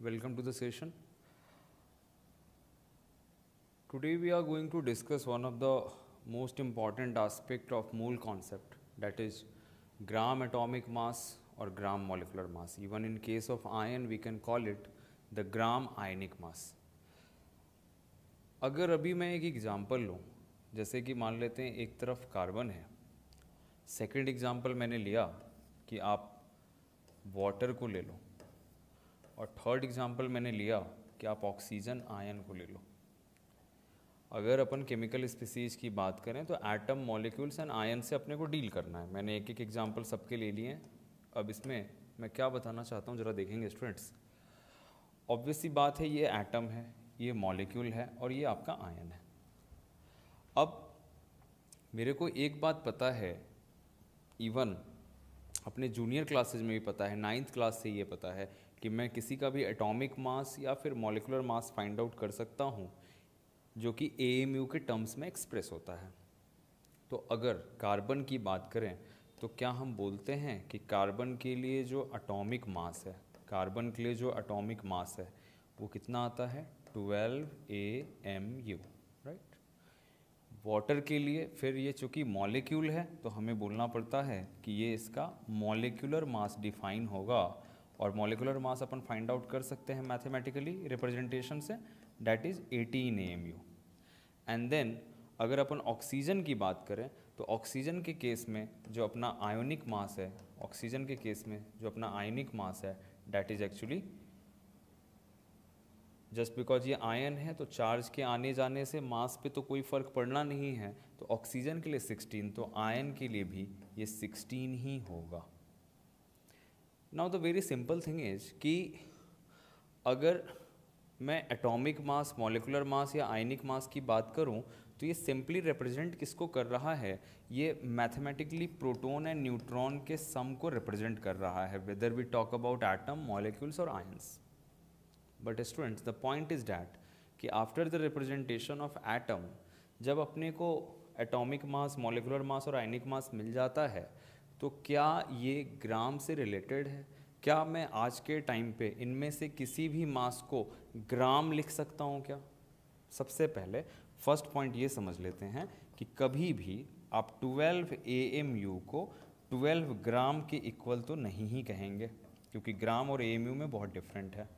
Welcome to the session. Today we are going to discuss one of the most important aspect of mole concept that is gram atomic mass or gram molecular mass. Even in case of iron we can call it the gram ionic mass. अगर अभी मैं एक example लूँ जैसे कि मान लेते हैं एक तरफ कार्बन है सेकंड एग्जांपल मैंने लिया कि आप वाटर को ले लो और थर्ड एग्जांपल मैंने लिया कि आप ऑक्सीजन आयन को ले लो अगर अपन केमिकल स्पीसीज की बात करें तो एटम मॉलिक्यूल्स एंड आयन से अपने को डील करना है मैंने एक एक एग्जाम्पल सबके ले लिए हैं अब इसमें मैं क्या बताना चाहता हूँ ज़रा देखेंगे स्टूडेंट्स ऑब्वियसली बात है ये एटम है ये मॉलिक्यूल है और ये आपका आयन है अब मेरे को एक बात पता है इवन अपने जूनियर क्लासेज में भी पता है नाइन्थ क्लास से ये पता है कि मैं किसी का भी एटॉमिक मास या फिर मॉलिकुलर मास फाइंड आउट कर सकता हूँ जो कि ए एम यू के टर्म्स में एक्सप्रेस होता है तो अगर कार्बन की बात करें तो क्या हम बोलते हैं कि कार्बन के लिए जो अटोमिक मास है कार्बन के लिए जो अटोमिक मास है वो कितना आता है twelve A M U right water के लिए फिर ये चूँकि मॉलिक्यूल है तो हमें बोलना पड़ता है कि ये इसका मॉलिक्यूलर मास डिफाइन होगा और मोलिकुलर मास अपन फाइंड आउट कर सकते हैं मैथमेटिकली रिप्रेजेंटेशन से that is eighteen A M U and then अगर अपन ऑक्सीजन की बात करें तो ऑक्सीजन के केस में जो अपना आयोनिक मास है ऑक्सीजन के केस में जो अपना आयोनिक मास है that is actually just because ये आयन है तो चार्ज के आने जाने से मास पे तो कोई फ़र्क पड़ना नहीं है तो ऑक्सीजन के लिए 16 तो आयन के लिए भी ये 16 ही होगा now the very simple thing is कि अगर मैं एटॉमिक मास मॉलिकुलर मास या आयनिक मास की बात करूं तो ये सिंपली रिप्रेजेंट किसको कर रहा है ये मैथमेटिकली प्रोटॉन एंड न्यूट्रॉन के सम को रिप्रेजेंट कर रहा है whether we talk about atom molecules और ions but students the point is that कि after the representation of atom जब अपने को एटॉमिक मास मॉलिकुलर मास और आयनिक मास मिल जाता है तो क्या ये ग्राम से रिलेटेड है क्या मैं आज के टाइम पे इनमें से किसी भी मास को ग्राम लिख सकता हूँ क्या सबसे पहले फर्स्ट पॉइंट ये समझ लेते हैं कि कभी भी आप 12 ए को 12 ग्राम के इक्वल तो नहीं ही कहेंगे क्योंकि ग्राम और ए में बहुत डिफरेंट है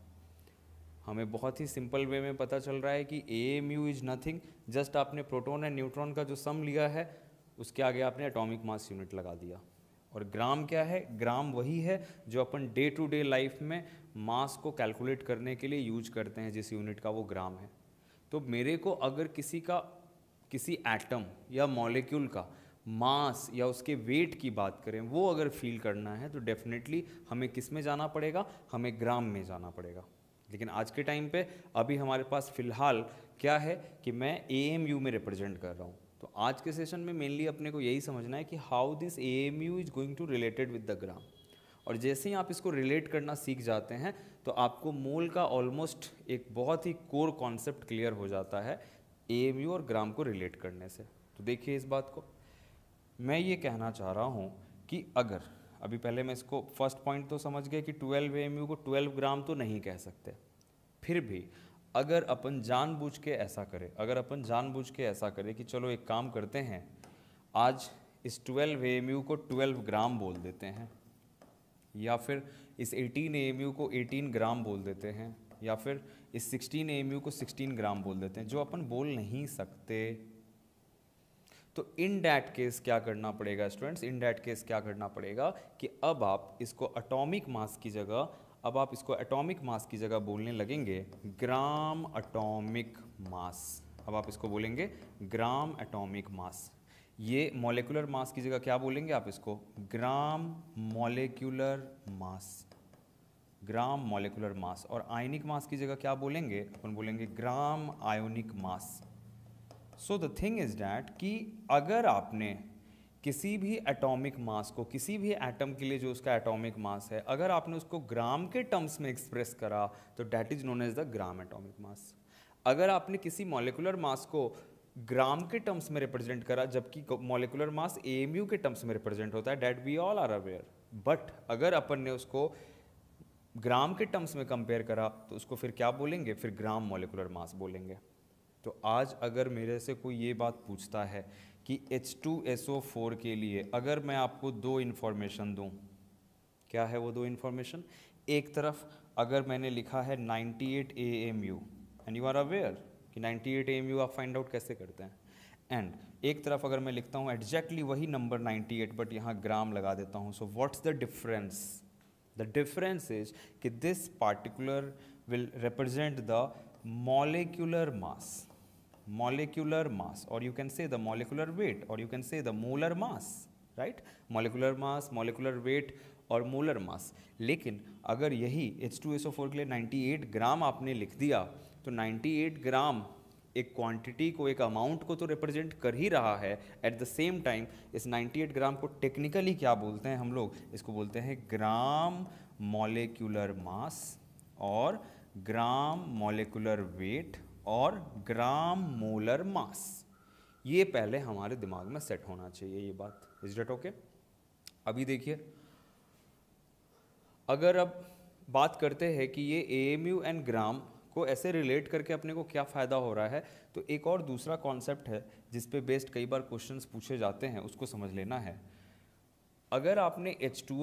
हमें बहुत ही सिंपल वे में पता चल रहा है कि A M U is nothing just आपने प्रोटॉन एंड न्यूट्रॉन का जो सम लिया है उसके आगे आपने एटॉमिक मास यूनिट लगा दिया और ग्राम क्या है ग्राम वही है जो अपन डे टू डे लाइफ में मास को कैलकुलेट करने के लिए यूज करते हैं जिस यूनिट का वो ग्राम है तो मेरे को अगर किसी का किसी एटम या मॉलिक्यूल का मास या उसके वेट की बात करें वो अगर फील करना है तो डेफिनेटली हमें किस में जाना पड़ेगा हमें ग्राम में जाना पड़ेगा लेकिन आज के टाइम पे अभी हमारे पास फ़िलहाल क्या है कि मैं ए में रिप्रेजेंट कर रहा हूँ तो आज के सेशन में मेनली अपने को यही समझना है कि how this A M U is going to related with the gram और जैसे ही आप इसको रिलेट करना सीख जाते हैं तो आपको मोल का ऑलमोस्ट एक बहुत ही कोर कॉन्सेप्ट क्लियर हो जाता है ए एम यू और ग्राम को रिलेट करने से तो देखिए इस बात को मैं ये कहना चाह रहा हूँ कि अगर अभी पहले मैं इसको फर्स्ट पॉइंट तो समझ गया कि 12 ए एम यू को 12 ग्राम तो नहीं कह सकते फिर भी अगर अपन जानबूझ के ऐसा करें अगर अपन जानबूझ के ऐसा करें कि चलो एक काम करते हैं आज इस 12 ए को 12 ग्राम बोल देते हैं या फिर इस 18 ए को 18 ग्राम बोल देते हैं या फिर इस 16 ए को 16 ग्राम बोल देते हैं जो अपन बोल नहीं सकते तो इन डैट केस क्या करना पड़ेगा स्टूडेंट्स इन डैट केस क्या करना पड़ेगा कि अब आप इसको अटोमिक मास की जगह अब आप इसको एटॉमिक मास की जगह बोलने लगेंगे ग्राम एटॉमिक मास अब आप इसको बोलेंगे ग्राम एटॉमिक मास ये मॉलिकुलर मास की जगह क्या बोलेंगे आप इसको ग्राम मॉलिकुलर मास ग्राम मॉलिकुलर मास और आयनिक मास की जगह क्या बोलेंगे अपन बोलेंगे gram ionic mass so the thing is that कि अगर आपने किसी भी एटॉमिक मास को किसी भी एटम के लिए जो उसका एटॉमिक मास है अगर आपने उसको ग्राम के टर्म्स में एक्सप्रेस करा तो that is known as the gram atomic mass अगर आपने किसी मॉलिकुलर मास को ग्राम के टर्म्स में रिप्रेजेंट करा जबकि मॉलिकुलर मास ए के टर्म्स में रिप्रेजेंट होता है that we all are aware but अगर अपन ने उसको ग्राम के टर्म्स में कंपेयर करा तो उसको फिर क्या बोलेंगे फिर ग्राम मॉलिकुलर मास बोलेंगे तो आज अगर मेरे से कोई ये बात पूछता है कि H2SO4 के लिए अगर मैं आपको दो इन्फॉर्मेशन दूं क्या है वो दो इन्फॉर्मेशन एक तरफ अगर मैंने लिखा है 98 eight A M U and you are aware कि 98 एट ए एम यू आप फाइंड आउट कैसे करते हैं एंड एक तरफ अगर मैं लिखता हूँ एग्जैक्टली वही नंबर 98 बट यहाँ ग्राम लगा देता हूँ so what's the difference the difference is कि this particular will represent the molecular mass molecular mass or you can say the molecular weight or you can say the molar mass right molecular mass molecular weight और molar mass लेकिन अगर यही H2SO4 के लिए 98 ग्राम आपने लिख दिया तो 98 ग्राम एक क्वांटिटी को एक अमाउंट को तो रिप्रेजेंट कर ही रहा है एट द सेम टाइम इस 98 ग्राम को टेक्निकली क्या बोलते हैं हम लोग इसको बोलते हैं ग्राम मॉलिकुलर मास और ग्राम मॉलिकुलर वेट और ग्राम मोलर मास ये पहले हमारे दिमाग में सेट होना चाहिए ये बात इज डेट ओके अभी देखिए अगर अब बात करते हैं कि ये A M U and gram को ऐसे रिलेट करके अपने को क्या फ़ायदा हो रहा है तो एक और दूसरा कॉन्सेप्ट है जिस पे बेस्ड कई बार क्वेश्चंस पूछे जाते हैं उसको समझ लेना है अगर आपने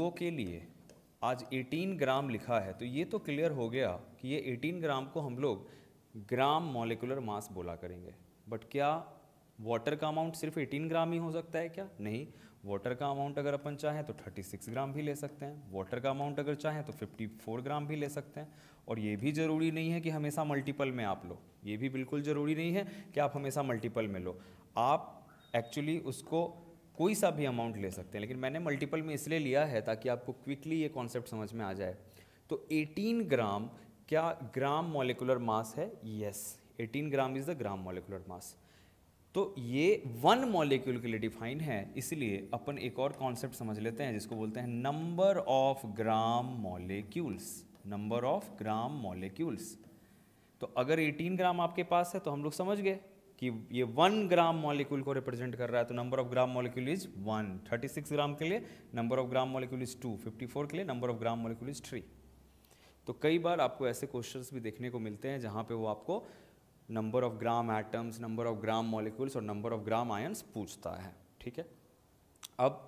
ओ के लिए आज 18 ग्राम लिखा है तो ये तो क्लियर हो गया कि ये 18 ग्राम को हम लोग ग्राम मॉलिकुलर मास बोला करेंगे बट क्या वाटर का अमाउंट सिर्फ 18 ग्राम ही हो सकता है क्या नहीं वाटर का अमाउंट अगर अपन चाहें तो 36 ग्राम भी ले सकते हैं वाटर का अमाउंट अगर चाहें तो 54 ग्राम भी ले सकते हैं और ये भी ज़रूरी नहीं है कि हमेशा मल्टीपल में आप लो ये भी बिल्कुल ज़रूरी नहीं है कि आप हमेशा मल्टीपल में लो आप एक्चुअली उसको कोई सा भी अमाउंट ले सकते हैं लेकिन मैंने मल्टीपल में इसलिए लिया है ताकि आपको क्विकली ये कॉन्सेप्ट समझ में आ जाए तो 18 ग्राम क्या ग्राम मोलिकुलर मास है yes 18 gram is the gram molecular mass तो ये वन मॉलिक्यूल के लिए डिफाइन है इसलिए अपन एक और कॉन्सेप्ट समझ लेते हैं जिसको बोलते हैं number of gram molecules number of gram molecules तो अगर 18 ग्राम आपके पास है तो हम लोग समझ गए कि ये वन ग्राम मॉलिक्यूल को रिप्रेजेंट कर रहा है तो number of gram molecule is one thirty six gram के लिए number of gram molecule is two fifty four के लिए number of gram molecule is three तो कई बार आपको ऐसे क्वेश्चंस भी देखने को मिलते हैं जहाँ पे वो आपको number of gram atoms number of gram molecules और नंबर ऑफ ग्राम आयन्स पूछता है ठीक है अब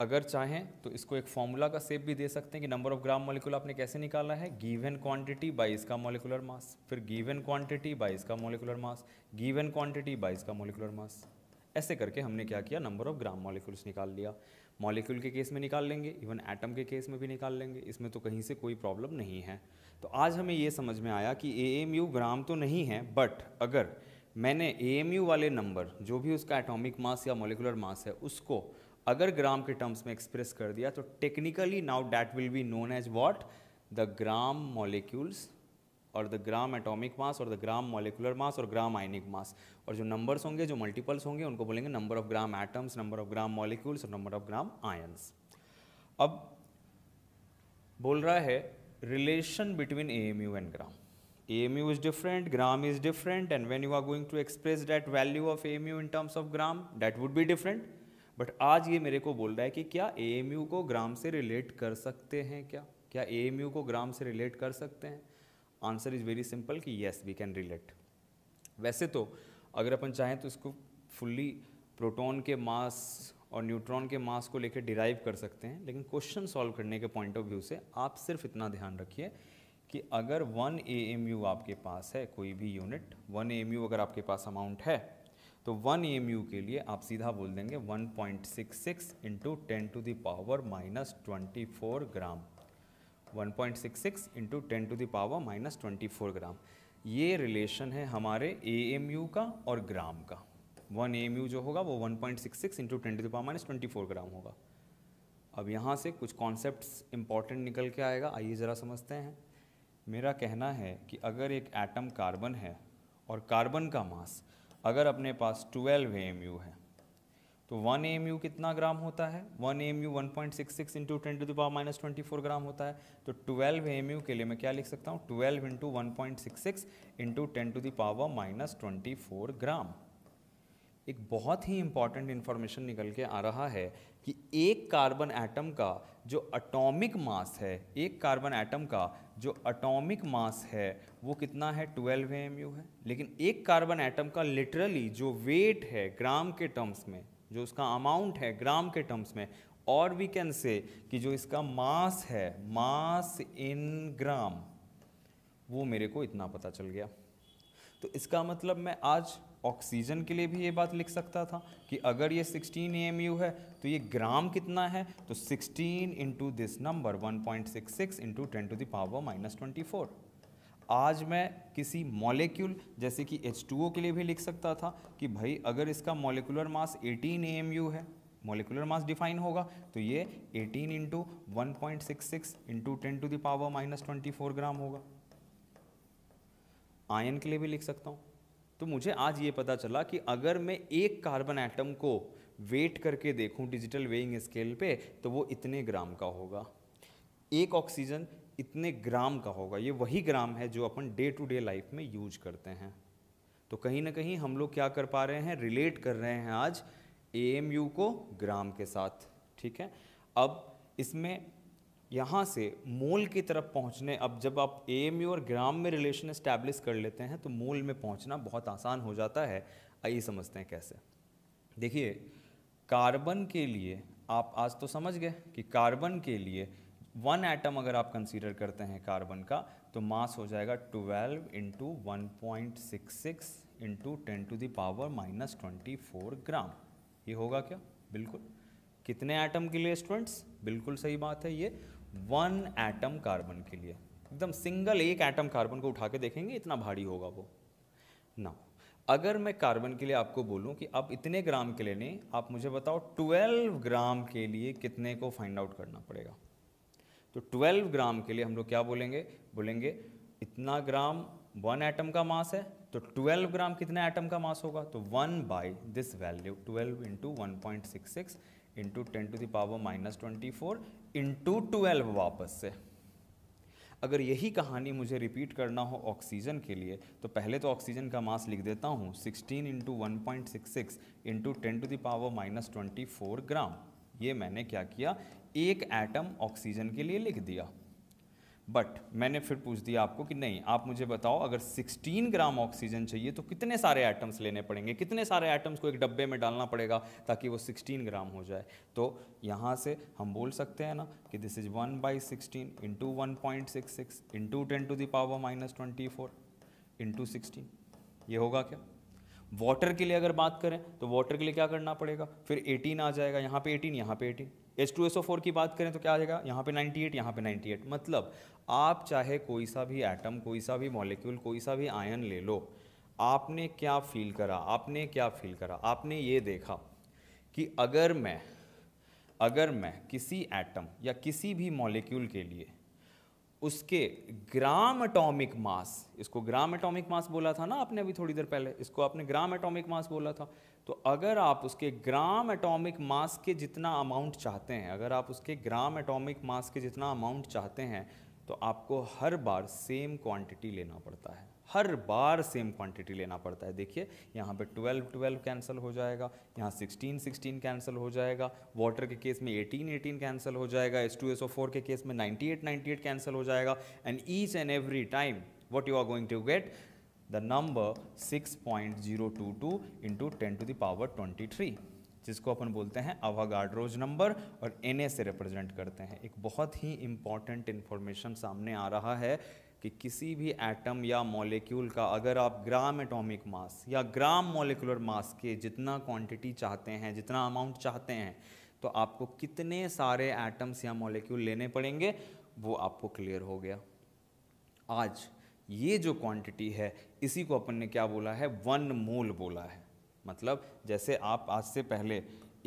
अगर चाहें तो इसको एक फॉर्मूला का सेप भी दे सकते हैं कि नंबर ऑफ ग्राम मॉलिक्यूल आपने कैसे निकाला है गिवन क्वांटिटी बाय इसका मॉलिकुलर मास फिर गिवन क्वांटिटी बाय इसका molecular mass given quantity by इसका मॉलिकुलर मास ऐसे करके हमने क्या किया नंबर ऑफ ग्राम मॉलिक्यूल्स निकाल लिया मॉलिक्यूल के केस में निकाल लेंगे इवन एटम के केस में भी निकाल लेंगे इसमें तो कहीं से कोई प्रॉब्लम नहीं है तो आज हमें ये समझ में आया कि ए एम यू ग्राम तो नहीं है बट अगर मैंने ए एम यू वाले नंबर जो भी उसका एटॉमिक मास या मोलिकुलर मास है उसको अगर ग्राम के टर्म्स में एक्सप्रेस कर दिया तो technically now that will be known as what the gram molecules और द ग्राम एटॉमिक मास और द ग्राम मॉलिकुलर मास और ग्राम आइनिक मास और जो नंबर्स होंगे जो मल्टीपल्स होंगे उनको बोलेंगे number of gram atoms number of gram molecules और नंबर ऑफ ग्राम आयन्स अब बोल रहा है relation between A M U and gram A M U is different gram is different and when you are going to express to value of A M U in terms of gram that would be different but आज ये मेरे को बोल रहा है कि क्या ए M you को ग्राम से रिलेट कर सकते हैं क्या क्या ए एम यू को ग्राम से रिलेट कर सकते हैं आंसर इज़ वेरी सिंपल कि येस वी कैन रिलेट वैसे तो अगर अपन चाहें तो इसको फुल्ली प्रोटॉन के मास और न्यूट्रॉन के मास को लेकर डिराइव कर सकते हैं लेकिन क्वेश्चन सॉल्व करने के पॉइंट ऑफ व्यू से आप सिर्फ इतना ध्यान रखिए कि अगर वन ए एम यू आपके पास है कोई भी unit one A M U अगर आपके पास अमाउंट है तो वन ए एम यू के लिए आप सीधा बोल देंगे one point six six into ten to the power minus twenty four gram 1.66 into ten to the power minus twenty four gram ये रिलेशन है हमारे ए का और ग्राम का वन ए जो होगा वो one point six six into ten to the power minus twenty four gram होगा अब यहाँ से कुछ कॉन्सेप्ट इंपॉर्टेंट निकल के आएगा आइए ज़रा समझते हैं मेरा कहना है कि अगर एक एटम कार्बन है और कार्बन का मास अगर अपने पास ट्वेल्व ए है तो वन एम यू कितना ग्राम होता है one A M U one point six six into ten to the power minus twenty four gram होता है तो ट्वेल्व एम यू के लिए मैं क्या लिख सकता हूँ twelve into one point six six into ten to the power minus twenty four gram एक बहुत ही इंपॉर्टेंट इन्फॉर्मेशन निकल के आ रहा है कि एक कार्बन एटम का जो अटोमिक मास है एक कार्बन एटम का जो अटोमिक मास है वो कितना है 12 एम है लेकिन एक कार्बन एटम का लिटरली जो वेट है ग्राम के टर्म्स में जो उसका अमाउंट है ग्राम के टर्म्स में और वी कैन से कि जो इसका मास है मास इन ग्राम वो मेरे को इतना पता चल गया तो इसका मतलब मैं आज ऑक्सीजन के लिए भी ये बात लिख सकता था कि अगर ये 16 एम है तो ये ग्राम कितना है तो 16 into this number 1.66 point six into ten to the power minus twenty आज मैं किसी मॉलिक्यूल जैसे कि H2O के लिए भी लिख सकता था कि भाई अगर इसका मॉलिकुलर मास 18 AMU है मॉलिकुलर मास डिफाइन होगा तो ये 18 into one point six six into ten to the power minus twenty four gram होगा आयन के लिए भी लिख सकता हूँ तो मुझे आज ये पता चला कि अगर मैं एक कार्बन एटम को वेट करके देखूं डिजिटल वेइंग स्केल पे तो वो इतने ग्राम का होगा एक ऑक्सीजन इतने ग्राम का होगा ये वही ग्राम है जो अपन डे टू डे लाइफ में यूज करते हैं तो कहीं ना कहीं हम लोग क्या कर पा रहे हैं रिलेट कर रहे हैं आज ए को ग्राम के साथ ठीक है अब इसमें यहाँ से मोल की तरफ पहुँचने अब जब आप ए और ग्राम में रिलेशन इस्टेब्लिश कर लेते हैं तो मोल में पहुँचना बहुत आसान हो जाता है आइए समझते हैं कैसे देखिए कार्बन के लिए आप आज तो समझ गए कि कार्बन के लिए वन एटम अगर आप कंसीडर करते हैं कार्बन का तो मास हो जाएगा 12 into one point six six into ten to the power minus twenty four gram ये होगा क्या बिल्कुल कितने एटम के लिए स्टूडेंट्स बिल्कुल सही बात है ये वन एटम कार्बन के लिए एकदम सिंगल एक एटम कार्बन को उठा के देखेंगे इतना भारी होगा वो ना अगर मैं कार्बन के लिए आपको बोलूं कि आप इतने ग्राम के लिए नहीं आप मुझे बताओ 12 ग्राम के लिए कितने को फाइंड आउट करना पड़ेगा तो 12 ग्राम के लिए हम लोग क्या बोलेंगे बोलेंगे इतना ग्राम वन एटम का मास है तो 12 ग्राम कितना एटम का मास होगा तो 1 by this value 12 into one point six six into ten to the power minus twenty four into twelve वापस से अगर यही कहानी मुझे रिपीट करना हो ऑक्सीजन के लिए तो पहले तो ऑक्सीजन का मास लिख देता हूँ 16 into one point six six into ten to the power minus twenty four gram ये मैंने क्या किया एक एटम ऑक्सीजन के लिए लिख दिया बट मैंने फिर पूछ दिया आपको कि नहीं आप मुझे बताओ अगर 16 ग्राम ऑक्सीजन चाहिए तो कितने सारे एटम्स लेने पड़ेंगे कितने सारे एटम्स को एक डब्बे में डालना पड़ेगा ताकि वो 16 ग्राम हो जाए तो यहाँ से हम बोल सकते हैं ना कि this is 1 by sixteen into one point six six into ten to the power minus twenty four into sixteen ये होगा क्या वाटर के लिए अगर बात करें तो वाटर के लिए क्या करना पड़ेगा फिर 18 आ जाएगा यहाँ पे 18 यहाँ पे 18 H two S O four की बात करें तो क्या आ जाएगा यहाँ पे 98 यहाँ पे 98 मतलब आप चाहे कोई सा भी एटम कोई सा भी मॉलिक्यूल कोई सा भी आयन ले लो आपने क्या फील करा आपने क्या फील करा आपने ये देखा कि अगर मैं अगर मैं किसी एटम या किसी भी मॉलिक्यूल के लिए उसके ग्राम एटॉमिक मास इसको ग्राम एटॉमिक मास बोला था ना आपने अभी थोड़ी देर पहले इसको आपने ग्राम एटॉमिक मास बोला था तो अगर आप उसके ग्राम एटॉमिक मास के जितना अमाउंट चाहते हैं अगर आप उसके ग्राम एटॉमिक मास के जितना अमाउंट चाहते हैं तो आपको हर बार सेम क्वांटिटी लेना पड़ता है हर बार सेम क्वांटिटी लेना पड़ता है देखिए यहाँ पे 12 12 कैंसिल हो जाएगा यहाँ 16 16 कैंसिल हो जाएगा वाटर के केस में 18 18 कैंसिल हो जाएगा एस फोर के केस में 98 98 कैंसिल हो जाएगा and each and every time what you are going to get the number 6.022 into 10 to the power 23 जिसको अपन बोलते हैं अवागाड्रोज नंबर और एन से रिप्रेजेंट करते हैं एक बहुत ही इम्पॉर्टेंट इन्फॉर्मेशन सामने आ रहा है कि किसी भी एटम या मॉलिक्यूल का अगर आप ग्राम एटॉमिक मास या ग्राम मॉलिकुलर मास के जितना क्वांटिटी चाहते हैं जितना अमाउंट चाहते हैं तो आपको कितने सारे एटम्स या मॉलिक्यूल लेने पड़ेंगे वो आपको क्लियर हो गया आज ये जो क्वांटिटी है इसी को अपन ने क्या बोला है वन मोल बोला है मतलब जैसे आप आज से पहले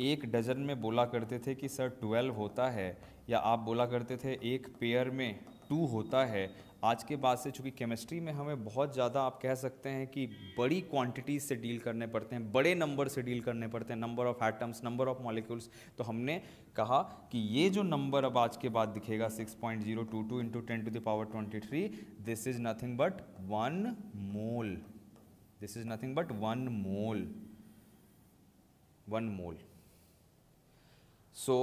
एक डजन में बोला करते थे कि सर ट्वेल्व होता है या आप बोला करते थे एक पेयर में टू होता है आज के बाद से चूँकि केमिस्ट्री में हमें बहुत ज़्यादा आप कह सकते हैं कि बड़ी क्वांटिटीज से डील करने पड़ते हैं बड़े नंबर से डील करने पड़ते हैं number of atoms number of molecules तो हमने कहा कि ये जो नंबर अब आज के बाद दिखेगा 6.022 point zero two two into ten to the power twenty three this is nothing but one mole this is nothing but one mole one mole so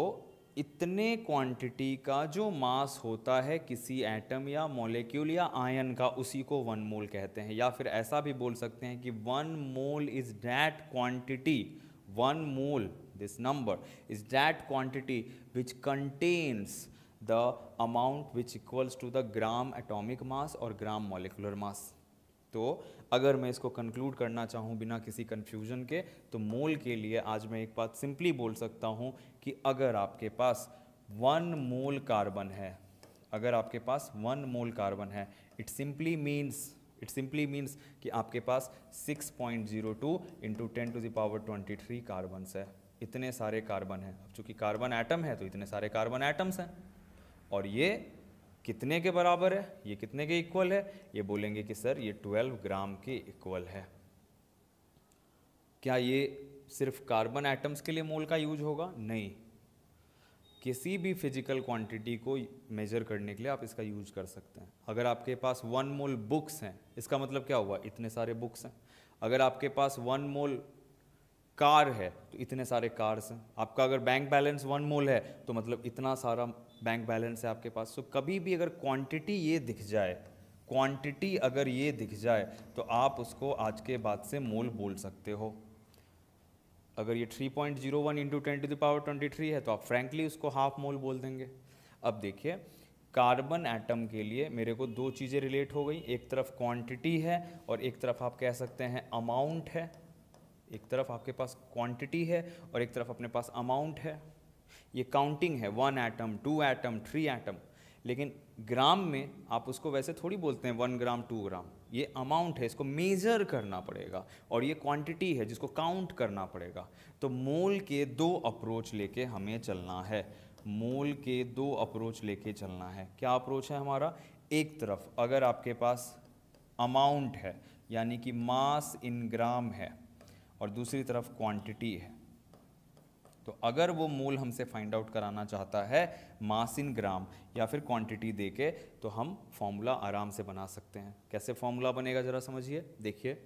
इतने क्वांटिटी का जो मास होता है किसी एटम या मॉलिक्यूल या आयन का उसी को वन मोल कहते हैं या फिर ऐसा भी बोल सकते हैं कि one mole is that quantity one mole this number is that quantity which contains the amount which equals to the gram atomic mass और ग्राम मॉलिकुलर मास तो अगर मैं इसको कंक्लूड करना चाहूँ बिना किसी कन्फ्यूजन के तो मोल के लिए आज मैं एक बात सिंपली बोल सकता हूँ कि अगर आपके पास वन मोल कार्बन है अगर आपके पास वन मोल कार्बन है it simply means it simply means कि आपके पास 6.02 point zero two into ten to the power twenty three carbons है इतने सारे कार्बन हैं अब चूँकि कार्बन एटम है तो इतने सारे कार्बन एटम्स हैं और ये कितने के बराबर है ये कितने के इक्वल है ये बोलेंगे कि सर ये 12 ग्राम के इक्वल है क्या ये सिर्फ कार्बन एटम्स के लिए मोल का यूज होगा नहीं किसी भी फिजिकल क्वांटिटी को मेजर करने के लिए आप इसका यूज कर सकते हैं अगर आपके पास वन मोल बुक्स हैं इसका मतलब क्या हुआ इतने सारे बुक्स हैं अगर आपके पास वन मोल कार है तो इतने सारे कार्स हैं आपका अगर बैंक बैलेंस वन मोल है तो मतलब इतना सारा बैंक बैलेंस है आपके पास सो तो so, कभी भी अगर क्वांटिटी ये दिख जाए क्वांटिटी अगर ये दिख जाए तो आप उसको आज के बाद से मोल बोल सकते हो अगर ये 3.01 point zero one into twenty two the power twenty three है तो आप फ्रेंकली उसको हाफ मोल बोल देंगे अब देखिए कार्बन एटम के लिए मेरे को दो चीज़ें रिलेट हो गई एक तरफ क्वांटिटी है और एक तरफ आप कह सकते हैं अमाउंट है एक तरफ आपके पास क्वांटिटी है और एक तरफ अपने पास अमाउंट है ये काउंटिंग है one atom two atom three atom लेकिन ग्राम में आप उसको वैसे थोड़ी बोलते हैं वन ग्राम टू ग्राम ये अमाउंट है इसको मेज़र करना पड़ेगा और ये क्वांटिटी है जिसको काउंट करना पड़ेगा तो मोल के दो अप्रोच लेके हमें चलना है मोल के दो अप्रोच लेके चलना है क्या अप्रोच है हमारा एक तरफ अगर आपके पास अमाउंट है यानी कि मास इन ग्राम है और दूसरी तरफ क्वांटिटी है तो अगर वो मोल हमसे फाइंड आउट कराना चाहता है मास इन ग्राम या फिर क्वांटिटी दे के तो हम फॉर्मूला आराम से बना सकते हैं कैसे फॉर्मूला बनेगा ज़रा समझिए देखिए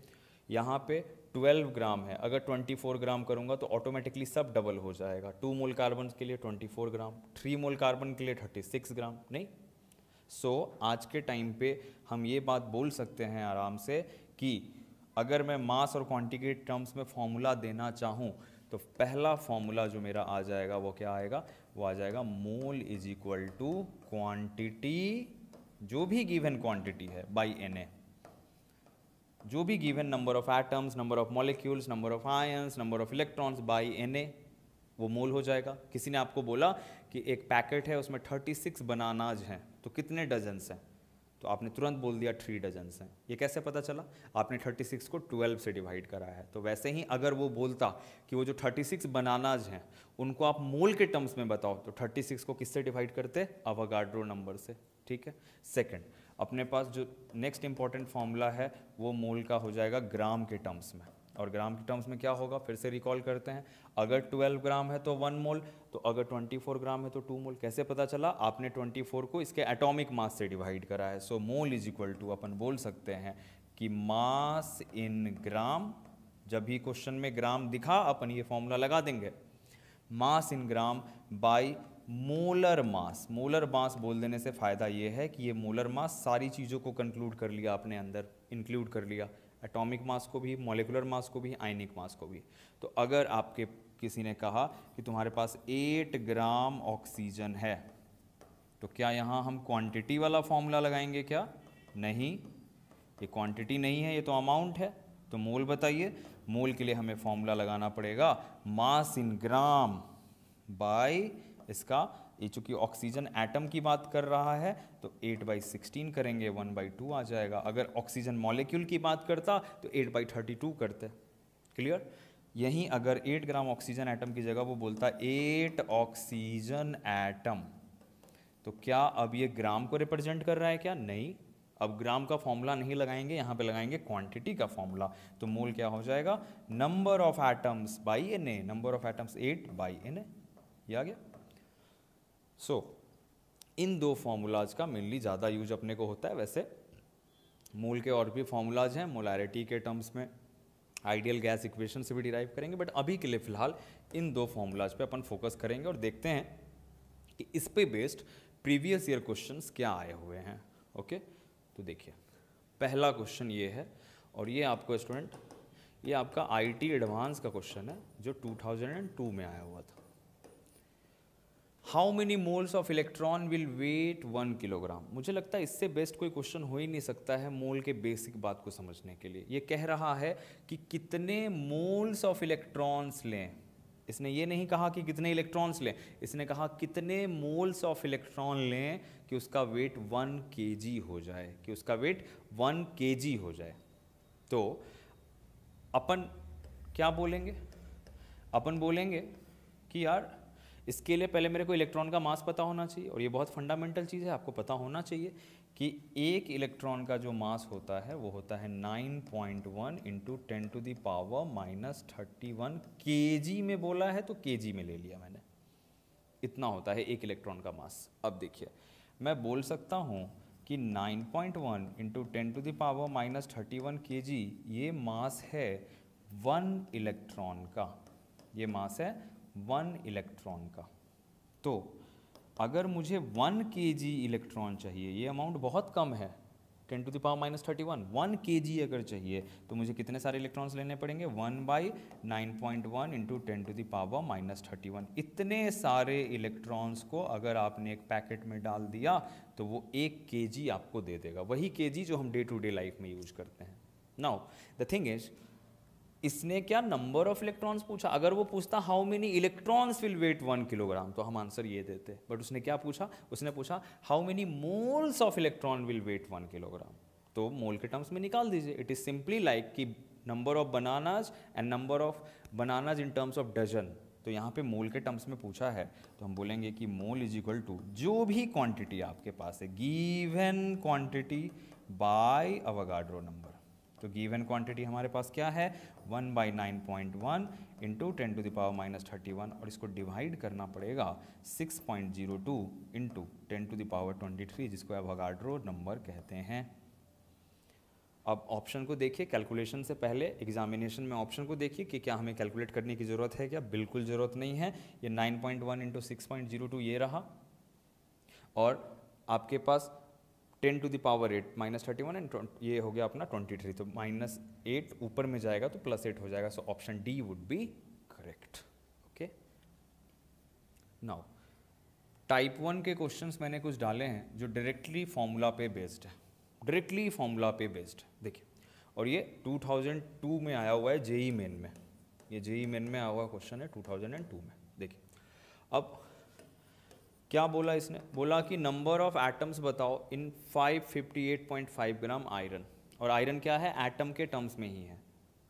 यहाँ पे 12 ग्राम है अगर 24 ग्राम करूँगा तो ऑटोमेटिकली सब डबल हो जाएगा टू मोल कार्बन के लिए 24 ग्राम थ्री मोल कार्बन के लिए 36 ग्राम नहीं सो so, आज के टाइम पे हम ये बात बोल सकते हैं आराम से कि अगर मैं मास और क्वांटिटी टर्म्स में फॉर्मूला देना चाहूँ तो पहला फॉर्मूला जो मेरा आ जाएगा वो क्या आएगा वो आ जाएगा mole is equal to quantity जो भी गिवन क्वांटिटी है बाई एन ए जो भी given number of atoms number of molecules number of ions number of electrons by N A वो मोल हो जाएगा किसी ने आपको बोला कि एक पैकेट है उसमें 36 बनानाज हैं तो कितने डजन्स हैं तो आपने तुरंत बोल दिया थ्री डजन्स हैं ये कैसे पता चला आपने 36 को 12 से डिवाइड कराया है तो वैसे ही अगर वो बोलता कि वो जो 36 बनानाज हैं उनको आप मोल के टर्म्स में बताओ तो 36 को किससे डिवाइड करते अवगाड्रो नंबर से ठीक है सेकेंड अपने पास जो नेक्स्ट इंपॉर्टेंट फॉर्मूला है वो मोल का हो जाएगा ग्राम के टर्म्स में और ग्राम के टर्म्स में क्या होगा फिर से रिकॉल करते हैं अगर 12 ग्राम है तो वन मोल तो अगर 24 ग्राम है तो टू मोल कैसे पता चला आपने 24 को इसके एटॉमिक मास से डिवाइड करा है so mole is equal to अपन बोल सकते हैं कि मास इन ग्राम जब भी क्वेश्चन में ग्राम दिखा अपन ये फॉर्मूला लगा देंगे mass in gram by molar mass molar mass बोल देने से फ़ायदा ये है कि ये मोलर मास सारी चीज़ों को कंक्लूड कर लिया अपने अंदर इंक्लूड कर लिया एटॉमिक मास को भी मोलिकुलर मास को भी आयनिक मास को भी तो अगर आपके किसी ने कहा कि तुम्हारे पास एट ग्राम ऑक्सीजन है तो क्या यहाँ हम क्वांटिटी वाला फॉर्मूला लगाएंगे क्या नहीं ये क्वांटिटी नहीं है ये तो अमाउंट है तो मोल बताइए मोल के लिए हमें फॉर्मूला लगाना पड़ेगा मास इन ग्राम बाय इसका ये चूंकि ऑक्सीजन एटम की बात कर रहा है तो 8 बाई सिक्सटीन करेंगे 1 बाई टू आ जाएगा अगर ऑक्सीजन मॉलिक्यूल की बात करता तो 8 बाई थर्टी टू करते क्लियर यहीं अगर 8 ग्राम ऑक्सीजन एटम की जगह वो बोलता 8 ऑक्सीजन एटम तो क्या अब ये ग्राम को रिप्रेजेंट कर रहा है क्या नहीं अब ग्राम का फॉर्मूला नहीं लगाएंगे यहाँ पे लगाएंगे क्वांटिटी का फॉर्मूला तो मोल क्या हो जाएगा number of atoms by N A number of atoms eight by N A आ गया सो so, इन दो फॉर्मूलाज का मेनली ज़्यादा यूज अपने को होता है वैसे मूल के और भी फार्मूलाज हैं मोलैरिटी के टर्म्स में आइडियल गैस इक्वेशन से भी डिराइव करेंगे बट अभी के लिए फ़िलहाल इन दो फार्मूलाज पे अपन फोकस करेंगे और देखते हैं कि इस पे बेस्ड प्रीवियस ईयर क्वेश्चंस क्या आए हुए हैं ओके तो देखिए पहला क्वेश्चन ये है और ये आपको स्टूडेंट ये आपका आईटी एडवांस का क्वेश्चन है जो 2002 में आया हुआ था how many moles of electron will weigh one kilogram मुझे लगता है इससे बेस्ट कोई क्वेश्चन हो ही नहीं सकता है मोल के बेसिक बात को समझने के लिए ये कह रहा है कि कितने मोल्स ऑफ इलेक्ट्रॉन्स लें इसने ये नहीं कहा कि कितने इलेक्ट्रॉन्स लें इसने कहा कितने मोल्स ऑफ इलेक्ट्रॉन लें कि उसका वेट वन के हो जाए कि उसका वेट वन के हो जाए तो अपन क्या बोलेंगे अपन बोलेंगे कि यार इसके लिए पहले मेरे को इलेक्ट्रॉन का मास पता होना चाहिए और ये बहुत फंडामेंटल चीज़ है आपको पता होना चाहिए कि एक इलेक्ट्रॉन का जो मास होता है वो होता है 9.1 point one into ten to the power minus thirty one के में बोला है तो के में ले लिया मैंने इतना होता है एक इलेक्ट्रॉन का मास अब देखिए मैं बोल सकता हूँ कि 9.1 point one into ten to the power minus thirty one के ये मास है वन इलेक्ट्रॉन का ये मास है वन इलेक्ट्रॉन का तो अगर मुझे वन के जी इलेक्ट्रॉन चाहिए ये अमाउंट बहुत कम है ten to the power minus thirty one one K G अगर चाहिए तो मुझे कितने सारे इलेक्ट्रॉन्स लेने पड़ेंगे one by nine point one into ten to the power minus thirty one इतने सारे इलेक्ट्रॉन्स को अगर आपने एक पैकेट में डाल दिया तो वो एक के जी आपको दे देगा वही के जी जो हम डे टू डे लाइफ में यूज करते हैं नाउ द थिंग इज़ इसने क्या नंबर ऑफ इलेक्ट्रॉन्स पूछा अगर वो पूछता how many electrons will weigh one kilogram तो हम आंसर ये देते बट उसने क्या पूछा उसने पूछा how many moles of electron will weigh one kilogram तो मोल के टर्म्स में निकाल दीजिए इट इज़ सिंपली लाइक कि number of bananas and number of bananas in terms of dozen तो यहाँ पे मोल के टर्म्स में पूछा है तो हम बोलेंगे कि मोल इज इक्वल टू जो भी क्वांटिटी आपके पास है given quantity by Avogadro number तो गिवन क्वांटिटी हमारे पास क्या है one by nine point one into ten to the power minus thirty one और इसको डिवाइड करना पड़ेगा six point zero two into ten to the power twenty three जिसको हगार्ड्रो नंबर कहते हैं अब ऑप्शन को देखिए कैलकुलेशन से पहले एग्जामिनेशन में ऑप्शन को देखिए कि क्या हमें कैलकुलेट करने की ज़रूरत है क्या बिल्कुल ज़रूरत नहीं है ये 9.1 पॉइंट वन इंटू ये रहा और आपके पास ten to the power eight minus thirty one and ये हो गया अपना ट्वेंटी थ्री तो माइनस एट ऊपर में जाएगा तो प्लस एट हो जाएगा so option D would be correct okay now type one के क्वेश्चंस मैंने कुछ डाले हैं जो डायरेक्टली फॉर्मूला पे बेस्ड है डायरेक्टली फॉर्मूला पे बेस्ड देखिए और ये 2002 में आया हुआ है जेई मेन e में ये जेई मेन e में आया हुआ क्वेश्चन है 2002 में देखिए अब क्या बोला इसने बोला कि नंबर ऑफ एटम्स बताओ इन 558.5 ग्राम आयरन और आयरन क्या है एटम के टर्म्स में ही है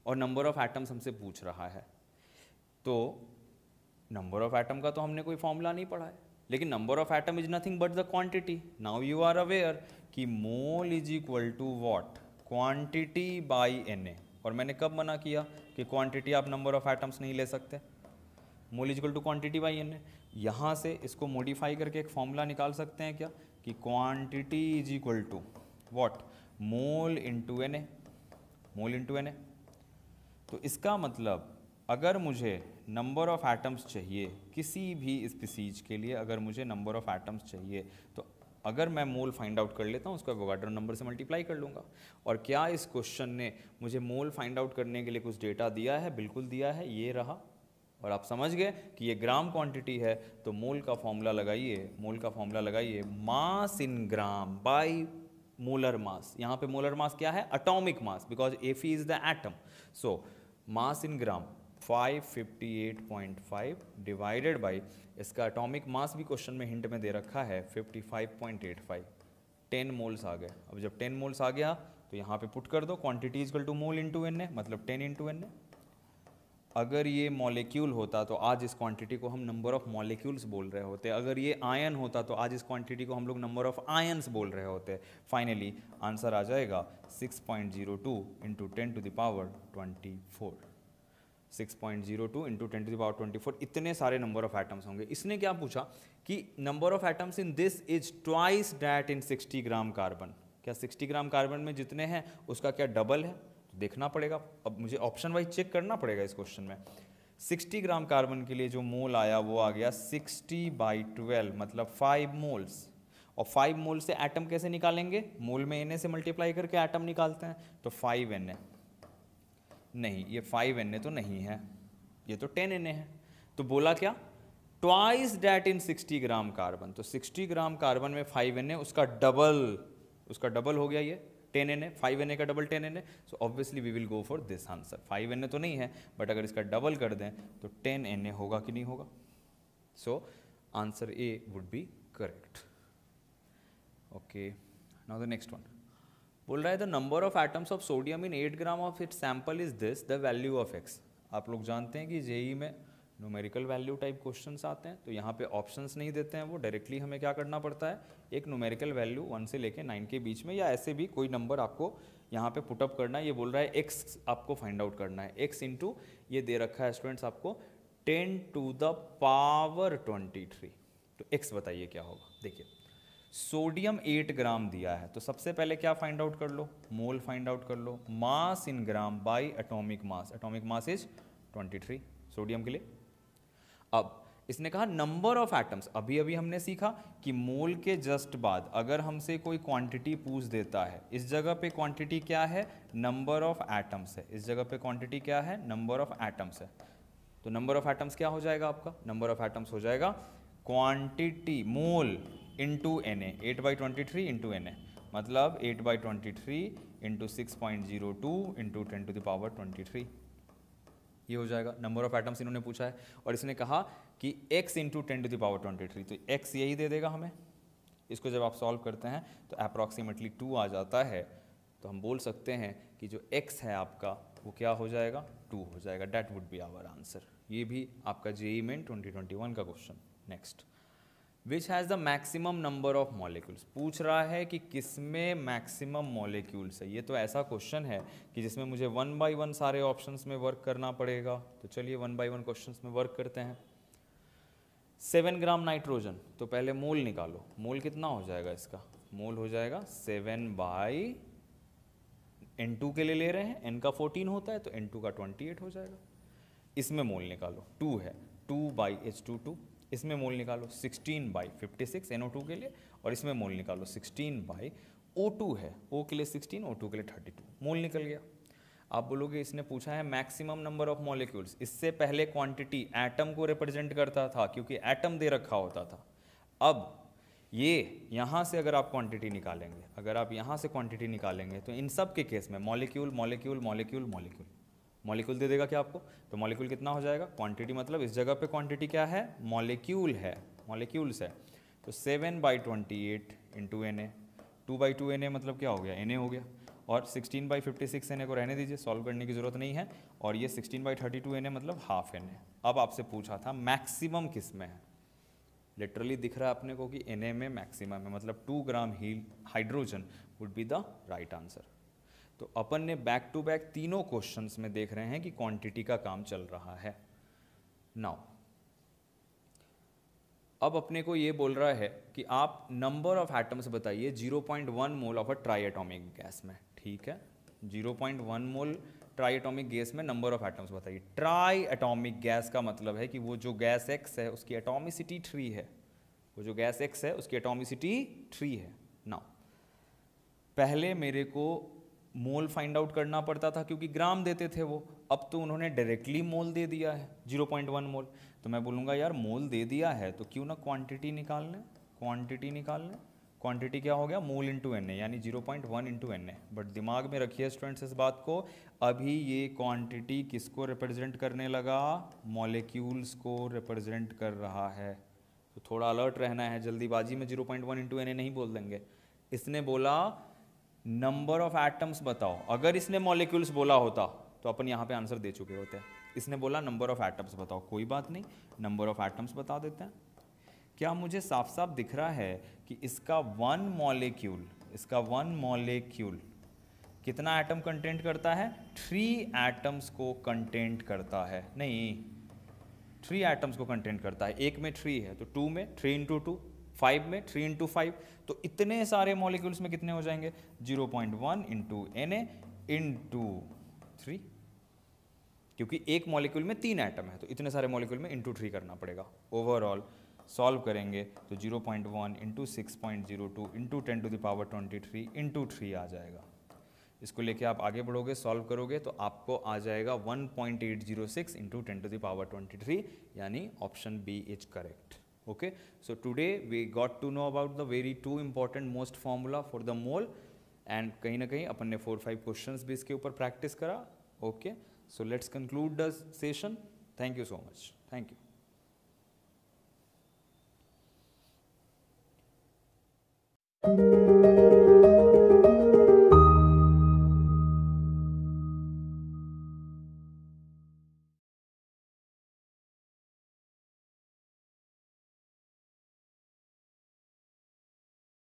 और नंबर ऑफ एटम्स हमसे पूछ रहा है तो नंबर ऑफ एटम का तो हमने कोई फॉर्मूला नहीं पढ़ा है लेकिन number of atom is nothing but the quantity now you are aware कि mole is equal to what quantity by N A और मैंने कब मना किया कि क्वांटिटी आप नंबर ऑफ एटम्स नहीं ले सकते mole is equal to quantity by N A यहाँ से इसको मॉडिफाई करके एक फॉर्मूला निकाल सकते हैं क्या कि quantity is equal to what mole to N A mole to N A तो इसका मतलब अगर मुझे नंबर ऑफ एटम्स चाहिए किसी भी स्पीसीज के लिए अगर मुझे नंबर ऑफ एटम्स चाहिए तो अगर मैं मोल फाइंड आउट कर लेता हूँ उसका वोगाड्रो नंबर से मल्टीप्लाई कर लूँगा और क्या इस क्वेश्चन ने मुझे मोल फाइंड आउट करने के लिए कुछ डेटा दिया है बिल्कुल दिया है ये रहा और आप समझ गए कि ये ग्राम क्वांटिटी है तो मोल का फॉर्मूला लगाइए मोल का फॉर्मूला लगाइए मास इन ग्राम बाई मोलर मास यहाँ पे मोलर मास क्या है atomic mass because F is the atom so mass in gram 558.5 divided by इसका अटोमिक मास भी क्वेश्चन में हिंट में दे रखा है 55.85 10 मोल्स आ गए अब जब 10 मोल्स आ गया तो यहाँ पे पुट कर दो quantity is equal to mole into N A मतलब टेन इंटू एन ए अगर ये मॉलिक्यूल होता तो आज इस क्वांटिटी को हम नंबर ऑफ मॉलिक्यूल्स बोल रहे होते अगर ये आयन होता तो आज इस क्वांटिटी को हम लोग नंबर ऑफ आयन्स बोल रहे होते फाइनली आंसर आ जाएगा 6.02 point zero two into ten to the power twenty four six point zero two into ten to the power twenty four इतने सारे नंबर ऑफ एटम्स होंगे इसने क्या पूछा कि number of atoms in this is twice that in sixty gram carbon क्या sixty gram carbon में जितने हैं उसका क्या डबल है देखना पड़ेगा अब मुझे ऑप्शन वाइज चेक करना पड़ेगा इस क्वेश्चन में 60 ग्राम कार्बन के लिए जो मोल आया वो आ गया 60 बाई ट्वेल्व मतलब 5 मोल्स और 5 मोल से एटम कैसे निकालेंगे मोल में एन से मल्टीप्लाई करके एटम निकालते हैं तो फाइव एन नहीं ये फाइव एन तो नहीं है ये तो टेन एन है तो बोला क्या twice that in 60 gram carbon तो 60 ग्राम कार्बन में फाइव एन उसका डबल उसका डबल हो गया ये ten N A five N A का double ten N A so obviously we will go for this answer five N A तो नहीं है बट अगर इसका डबल कर दें तो टेन एन ए होगा कि नहीं होगा so answer A would be correct okay now the next one बोल रहा है the number of atoms of sodium in eight gram of it sample is this the value of X आप लोग जानते हैं कि जेई में न्यूमेरिकल वैल्यू टाइप क्वेश्चन आते हैं तो यहाँ पे ऑप्शंस नहीं देते हैं वो डायरेक्टली हमें क्या करना पड़ता है एक न्यूमेरिकल वैल्यू वन से लेके नाइन के बीच में या ऐसे भी कोई नंबर आपको यहाँ पे पुटअप करना है ये बोल रहा है एक्स आपको फाइंड आउट करना है एक्स इंटू ये दे रखा है स्टूडेंट्स आपको ten to the power twenty three तो एक्स बताइए क्या होगा देखिए सोडियम एट ग्राम दिया है तो सबसे पहले क्या फाइंड आउट कर लो मोल फाइंड आउट कर लो mass in gram by atomic mass atomic mass is three sodium के लिए अब इसने कहा नंबर ऑफ एटम्स अभी अभी हमने सीखा कि मोल के जस्ट बाद अगर हमसे कोई क्वांटिटी पूछ देता है इस जगह पे क्वांटिटी क्या है नंबर ऑफ एटम्स है इस जगह पे क्वांटिटी क्या है नंबर ऑफ एटम्स है तो नंबर ऑफ एटम्स क्या हो जाएगा आपका नंबर ऑफ एटम्स हो जाएगा quantity mole into N eight by twenty three into N A मतलब eight by twenty three into six point zero two into ten to the power twenty three ये हो जाएगा नंबर ऑफ एटम्स इन्होंने पूछा है और इसने कहा कि x into ten to the power twenty three तो x यही दे देगा हमें इसको जब आप सॉल्व करते हैं तो अप्रॉक्सीमेटली टू आ जाता है तो हम बोल सकते हैं कि जो x है आपका वो क्या हो जाएगा टू हो जाएगा that would be our answer ये भी आपका JEE Main twenty twenty one का question next which has the maximum number of molecules पूछ रहा है कि किसमें मैक्सिमम मॉलिक्यूल्स है ये तो ऐसा क्वेश्चन है कि जिसमें मुझे वन बाई वन सारे ऑप्शंस में वर्क करना पड़ेगा तो चलिए वन बाई वन क्वेश्चन में वर्क करते हैं सेवन ग्राम नाइट्रोजन तो पहले मोल निकालो मोल कितना हो जाएगा इसका मोल हो जाएगा सेवन बाई एन टू के लिए ले रहे हैं एन का फोर्टीन होता है तो एन टू का ट्वेंटी एट हो जाएगा इसमें मोल निकालो टू है two by H two two इसमें मोल निकालो 16 बाई 56 एन के लिए और इसमें मोल निकालो 16 बाई ओ है ओ के लिए 16 ओ के लिए 32 मोल निकल गया आप बोलोगे इसने पूछा है मैक्सिमम नंबर ऑफ मॉलिक्यूल्स इससे पहले क्वांटिटी एटम को रिप्रेजेंट करता था क्योंकि एटम दे रखा होता था अब ये यहाँ से अगर आप क्वांटिटी निकालेंगे अगर आप यहाँ से क्वांटिटी निकालेंगे तो इन सब के केस में molecule molecule molecule molecule molecule दे देगा क्या आपको तो मॉलिक्यूल कितना हो जाएगा क्वांटिटी मतलब इस जगह पे क्वांटिटी क्या है मॉलिक्यूल है मॉलिक्यूल्स है तो seven by twenty eight into N A two by two N A मतलब क्या हो गया एन ए हो गया और 16 by fifty six N A को रहने दीजिए सॉल्व करने की ज़रूरत नहीं है और ये 16 by thirty two N A मतलब हाफ एन ए अब आपसे पूछा था मैक्सिमम किस में है लिटरली दिख रहा है अपने को कि एन ए में मैक्सिमम है मतलब टू ग्राम ही hydrogen would be the right answer तो अपन ने बैक टू बैक तीनों क्वेश्चंस में देख रहे हैं कि क्वांटिटी का काम चल रहा है नाउ अब अपने को ये बोल रहा है कि आप नंबर ऑफ एटम्स बताइए 0.1 mole of a triatomic gas में ठीक है 0.1 मोल ट्राई एटोमिक गैस में नंबर ऑफ एटम्स बताइए ट्राई एटोमिक गैस का मतलब है कि वो जो गैस एक्स है उसकी एटोमिसिटी थ्री है वो जो गैस एक्स है उसकी एटोमिसिटी थ्री है नाउ पहले मेरे को मोल फाइंड आउट करना पड़ता था क्योंकि ग्राम देते थे वो अब तो उन्होंने डायरेक्टली मोल दे दिया है जीरो पॉइंट वन मोल तो मैं बोलूँगा यार मोल दे दिया है तो क्यों ना क्वांटिटी निकाल लें क्वांटिटी निकाल लें क्वांटिटी क्या हो गया मोल इंटू एन ए यानी zero point one into N A but दिमाग में रखिए स्टूडेंट्स इस बात को अभी ये क्वांटिटी किसको रिप्रेजेंट करने लगा मॉलिक्यूल्स को रिप्रेजेंट कर रहा है तो थोड़ा अलर्ट रहना है जल्दीबाजी में zero point one into N A नहीं बोल देंगे इसने बोला नंबर ऑफ एटम्स बताओ अगर इसने मॉलिक्यूल्स बोला होता तो अपन यहाँ पे आंसर दे चुके होते हैं इसने बोला नंबर ऑफ एटम्स बताओ कोई बात नहीं नंबर ऑफ एटम्स बता देते हैं क्या मुझे साफ साफ दिख रहा है कि इसका वन मॉलिक्यूल इसका वन मॉलिक्यूल कितना एटम कंटेंट करता है थ्री एटम्स को कंटेंट करता है नहीं थ्री एटम्स को कंटेंट करता है एक में थ्री है तो टू में थ्री इंटू टू फाइव में थ्री इंटू फाइव तो इतने सारे मॉलिक्यूल्स में कितने हो जाएंगे zero point one into N A into three क्योंकि एक मॉलिक्यूल में तीन आइटम है तो इतने सारे मॉलिक्यूल में इंटू थ्री करना पड़ेगा ओवरऑल सॉल्व करेंगे तो zero point one into six point zero two into ten to the power twenty three into three आ जाएगा इसको लेके आप आगे बढ़ोगे सॉल्व करोगे तो आपको आ जाएगा one point eight zero six into ten to the power twenty three यानी option B is correct okay so today we got to know about the very two important most formula for the mole and kahin na kahin अपन ने four five questions भी इसके ऊपर practice करा okay so let's conclude the session thank you so much thank you Thank you.